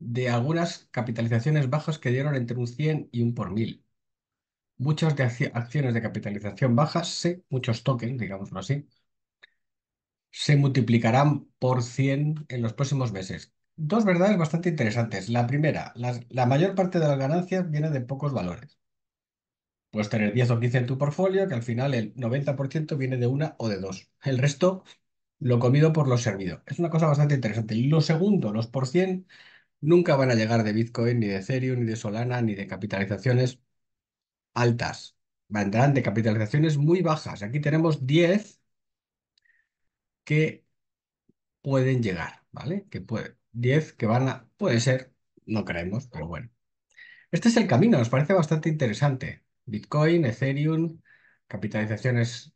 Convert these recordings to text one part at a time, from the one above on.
de algunas capitalizaciones bajas que dieron entre un 100 y un por mil. Muchas de acciones de capitalización bajas, muchos tokens, digámoslo así, se multiplicarán por 100 en los próximos meses. Dos verdades bastante interesantes. La primera, la mayor parte de las ganancias viene de pocos valores. Puedes tener 10 o 15 en tu portfolio, que al final el 90% viene de una o de dos. El resto lo comido por lo servido. Es una cosa bastante interesante. Y lo segundo, los por 100 nunca van a llegar de Bitcoin, ni de Ethereum, ni de Solana, ni de capitalizaciones altas. Vendrán de capitalizaciones muy bajas. Aquí tenemos 10 que pueden llegar, ¿vale? Que pueden. 10 que van a... Puede ser, no creemos, pero bueno. Este es el camino, nos parece bastante interesante. Bitcoin, Ethereum, capitalizaciones,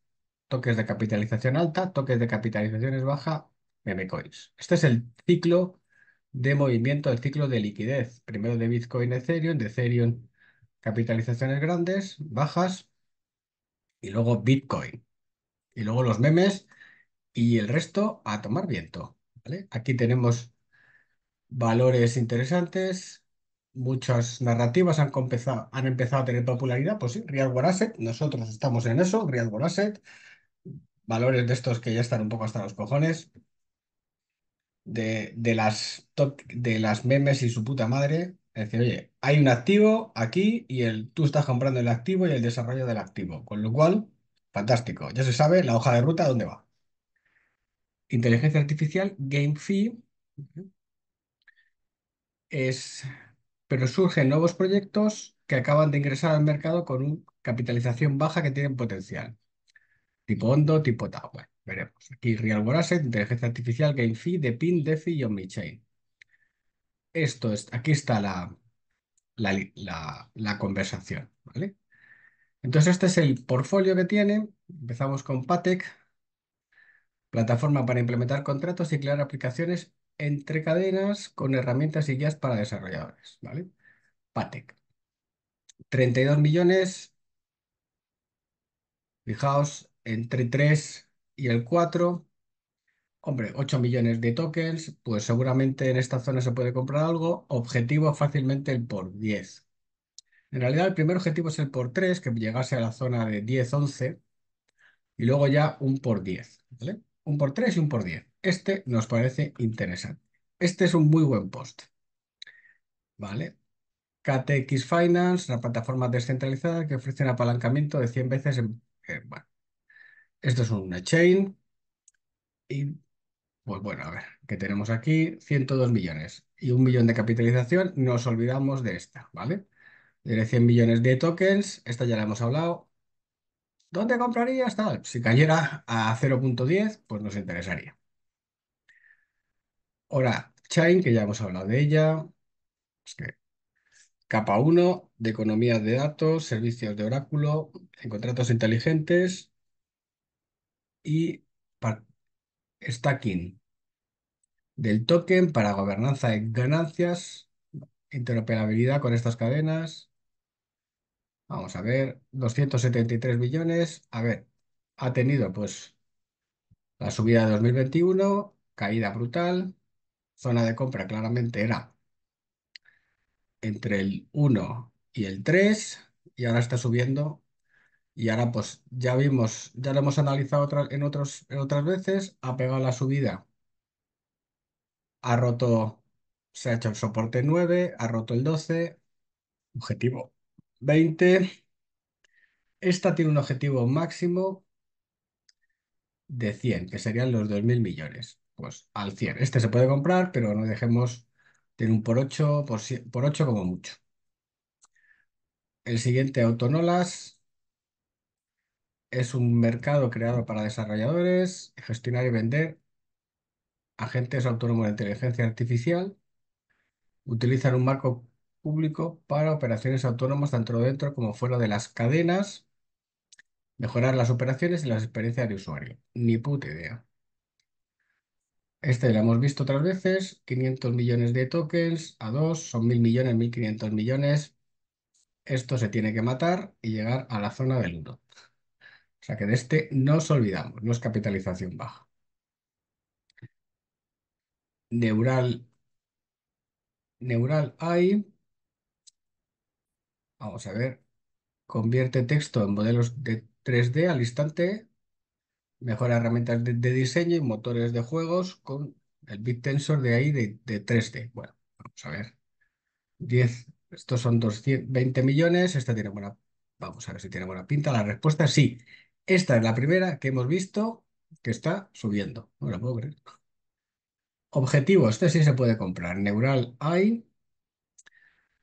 toques de capitalización alta, toques de capitalizaciones baja, meme coins. Este es el ciclo de movimiento del ciclo de liquidez, primero de Bitcoin Ethereum, de Ethereum capitalizaciones grandes, bajas, y luego Bitcoin, y luego los memes, y el resto a tomar viento. ¿vale? Aquí tenemos valores interesantes, muchas narrativas han empezado, han empezado a tener popularidad, pues sí, Real Asset, nosotros estamos en eso, Real Asset, valores de estos que ya están un poco hasta los cojones, de, las, de las memes y su puta madre. Es decir, oye, hay un activo aquí y el, tú estás comprando el activo y el desarrollo del activo. Con lo cual, fantástico. Ya se sabe la hoja de ruta dónde va. Inteligencia artificial, game fee. Es, pero surgen nuevos proyectos que acaban de ingresar al mercado con una capitalización baja que tienen potencial. Tipo Hondo, tipo Tower. Veremos. Aquí Real World Asset, inteligencia artificial, GameFi, Depin, DeFi y OmniChain. Esto es, aquí está la, la, conversación, ¿vale? Entonces este es el portfolio que tiene. Empezamos con Patek. plataforma para implementar contratos y crear aplicaciones entre cadenas con herramientas y guías para desarrolladores, ¿vale? Patec. 32 millones. Fijaos, entre 3 y el 4, hombre, 8 millones de tokens, pues seguramente en esta zona se puede comprar algo. Objetivo fácilmente el por 10. En realidad el primer objetivo es el por 3, que llegase a la zona de 10, 11, y luego ya un por 10, ¿vale? Un por 3 y un por 10. Este nos parece interesante. Este es un muy buen post. ¿Vale? KTX Finance, una plataforma descentralizada que ofrece un apalancamiento de 100 veces en, eh, bueno, esto es una chain. Y pues bueno, a ver, que tenemos aquí 102 millones y un millón de capitalización. Nos olvidamos de esta, ¿vale? De 100 millones de tokens, esta ya la hemos hablado. ¿Dónde compraría? tal? Si cayera a 0.10, pues nos interesaría. Ahora, Chain, que ya hemos hablado de ella. Es capa 1 de economía de datos, servicios de oráculo, en contratos inteligentes y stacking del token para gobernanza de ganancias, interoperabilidad con estas cadenas. Vamos a ver, 273 millones. A ver, ha tenido pues la subida de 2021, caída brutal, zona de compra claramente era entre el 1 y el 3 y ahora está subiendo y ahora pues ya vimos, ya lo hemos analizado en otros, otras veces, ha pegado la subida, ha roto, se ha hecho el soporte 9, ha roto el 12, objetivo 20. Esta tiene un objetivo máximo de 100, que serían los 2.000 millones. Pues al 100. Este se puede comprar, pero no dejemos, tiene un por 8, por 8 como mucho. El siguiente, Autonolas es un mercado creado para desarrolladores, gestionar y vender agentes autónomos de inteligencia artificial. Utilizan un marco público para operaciones autónomas tanto dentro como fuera de las cadenas. Mejorar las operaciones y las experiencias de usuario. Ni puta idea. Este lo hemos visto otras veces. 500 millones de tokens a dos son 1.000 millones, 1.500 millones. Esto se tiene que matar y llegar a la zona del 1. O sea que de este nos olvidamos, no es capitalización baja. Neural, neural AI. Vamos a ver. Convierte texto en modelos de 3D al instante. Mejora herramientas de, diseño y motores de juegos con el tensor de ahí de, de 3D. Bueno, vamos a ver. 10, estos son 220 millones. Esta tiene buena. Vamos a ver si tiene buena pinta. La respuesta es sí. Esta es la primera que hemos visto que está subiendo. Ahora Objetivo, este sí se puede comprar. Neural hay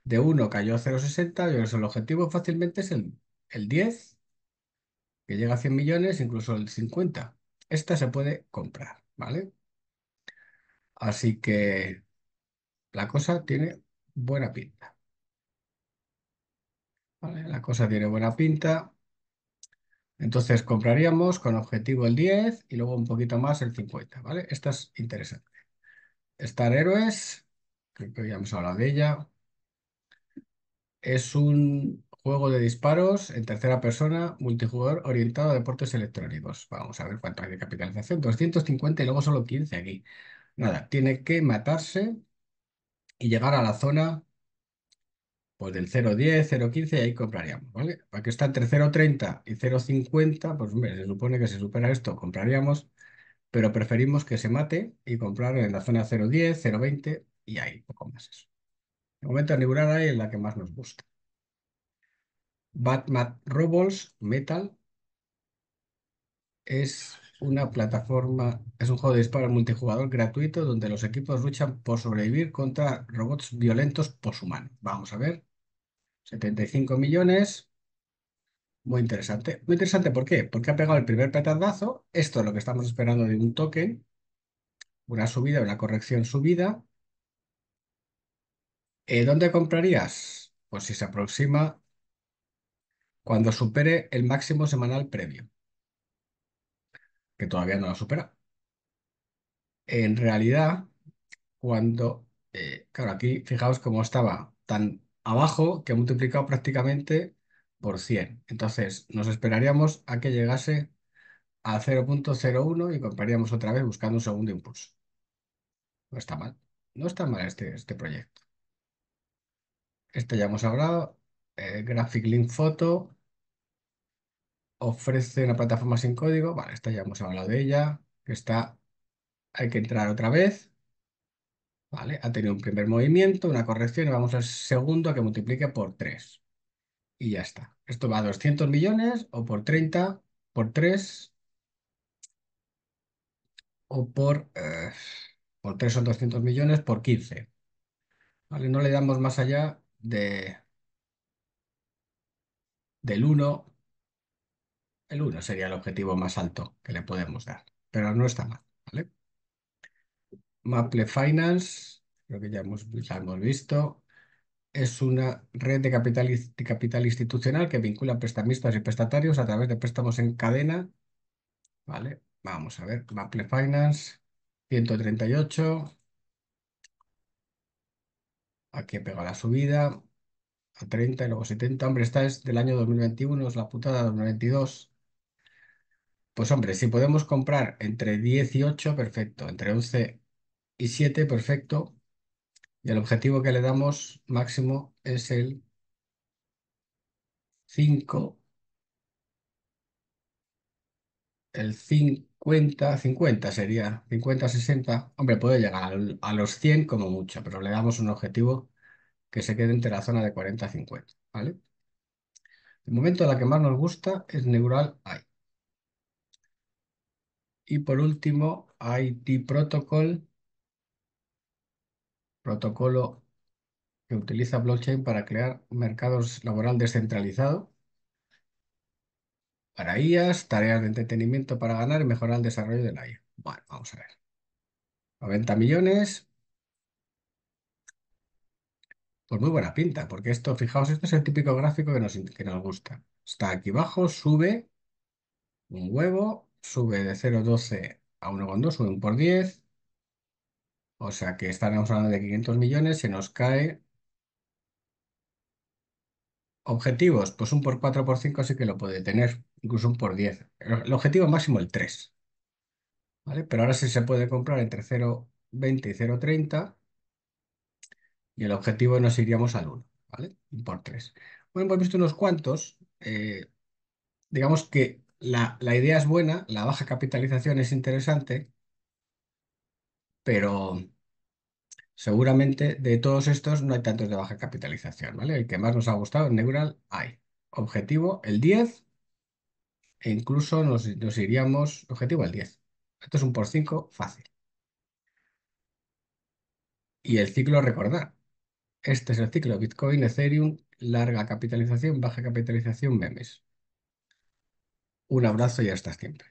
de 1 cayó a 0,60. Yo el objetivo fácilmente es el, el 10, que llega a 100 millones, incluso el 50. Esta se puede comprar, ¿vale? Así que la cosa tiene buena pinta. ¿Vale? La cosa tiene buena pinta. Entonces compraríamos con objetivo el 10 y luego un poquito más el 50, ¿vale? Esta es interesante. Star Heroes, creo que ya hemos hablado de ella. Es un juego de disparos en tercera persona, multijugador orientado a deportes electrónicos. Vamos a ver cuánto hay de capitalización. 250 y luego solo 15 aquí. Nada, tiene que matarse y llegar a la zona pues del 0,10, 0,15 y ahí compraríamos, ¿vale? Para que está entre 0,30 y 0,50, pues hombre, se supone que si supera esto compraríamos, pero preferimos que se mate y comprar en la zona 0,10, 0,20 y ahí poco más eso. De momento ahí es la que más nos gusta. Batman Robles Metal es una plataforma, es un juego de disparo multijugador gratuito donde los equipos luchan por sobrevivir contra robots violentos poshumanos. Vamos a ver 75 millones. Muy interesante. Muy interesante, ¿por qué? Porque ha pegado el primer petardazo. Esto es lo que estamos esperando de un token. Una subida, una corrección subida. Eh, ¿Dónde comprarías? Pues si se aproxima cuando supere el máximo semanal previo, que todavía no lo supera. En realidad, cuando, eh, claro, aquí fijaos cómo estaba tan abajo que ha multiplicado prácticamente por 100. Entonces nos esperaríamos a que llegase a 0.01 y compraríamos otra vez buscando un segundo impulso. No está mal. No está mal este, este proyecto. Esto ya hemos hablado. Eh, Graphic Link Photo ofrece una plataforma sin código. Vale, esta ya hemos hablado de ella. Que está. Hay que entrar otra vez. ¿vale? Ha tenido un primer movimiento, una corrección y vamos al segundo a que multiplique por 3. Y ya está. Esto va a 200 millones o por 30, por 3 o por, eh, por 3 son 200 millones, por 15. ¿Vale? No le damos más allá de, del 1. El 1 sería el objetivo más alto que le podemos dar, pero no está mal. ¿vale? Maple Finance, creo que ya hemos, visto, es una red de capital, capital institucional que vincula prestamistas y prestatarios a través de préstamos en cadena. Vale, vamos a ver, Maple Finance, 138. Aquí pega la subida a 30 y luego 70. Hombre, esta es del año 2021, es la putada 2022. Pues hombre, si podemos comprar entre 18, perfecto, entre 11 y 7, perfecto. Y el objetivo que le damos máximo es el 5, el 50, 50 sería, 50, 60. Hombre, puede llegar a los 100 como mucho, pero le damos un objetivo que se quede entre la zona de 40 50, ¿vale? De momento la que más nos gusta es Neural AI. Y por último, IT Protocol protocolo que utiliza blockchain para crear mercados laboral descentralizado para IAS, tareas de entretenimiento para ganar y mejorar el desarrollo de la IA. Bueno, vamos a ver. 90 millones. Pues muy buena pinta, porque esto, fijaos, esto es el típico gráfico que nos, que nos gusta. Está aquí abajo, sube un huevo, sube de 0,12 a 1,2, sube un por 10, o sea que estaremos hablando de 500 millones, se nos cae. Objetivos, pues un por 4 por 5 sí que lo puede tener, incluso un por 10. El objetivo máximo el 3. ¿Vale? Pero ahora sí se puede comprar entre 0,20 y 0,30 y el objetivo nos iríamos al 1, ¿vale? Por 3. Bueno, pues hemos visto unos cuantos. Eh, digamos que la, la idea es buena, la baja capitalización es interesante, pero seguramente de todos estos no hay tantos de baja capitalización, ¿vale? El que más nos ha gustado en Neural hay. Objetivo el 10 e incluso nos, iríamos, objetivo el 10. Esto es un por 5 fácil. Y el ciclo, recordar, este es el ciclo Bitcoin, Ethereum, larga capitalización, baja capitalización, memes. Un abrazo y hasta siempre.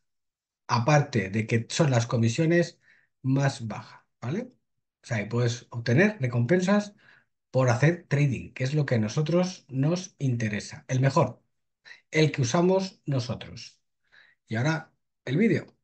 aparte de que son las comisiones más bajas, ¿vale? O sea, y puedes obtener recompensas por hacer trading, que es lo que a nosotros nos interesa, el mejor, el que usamos nosotros. Y ahora el vídeo.